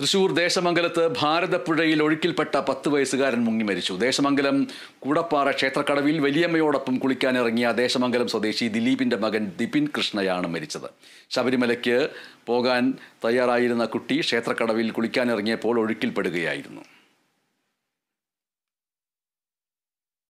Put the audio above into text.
തൃശൂർ ദേശമംഗലത്ത് ഭാരതപ്പുഴയിൽ ഒഴുക്കിൽപ്പെട്ട പത്ത് വയസ്സുകാരൻ മുങ്ങി മരിച്ചു ദേശമംഗലം കൂടപ്പാറ ക്ഷേത്രക്കടവിൽ വലിയമ്മയോടൊപ്പം കുളിക്കാനിറങ്ങിയ ദേശമംഗലം സ്വദേശി ദിലീപിന്റെ മകൻ ദിപിൻ കൃഷ്ണയാണ് മരിച്ചത് ശബരിമലയ്ക്ക് പോകാൻ തയ്യാറായിരുന്ന കുട്ടി ക്ഷേത്രക്കടവിൽ കുളിക്കാനിറങ്ങിയപ്പോൾ ഒഴുക്കിൽപ്പെടുകയായിരുന്നു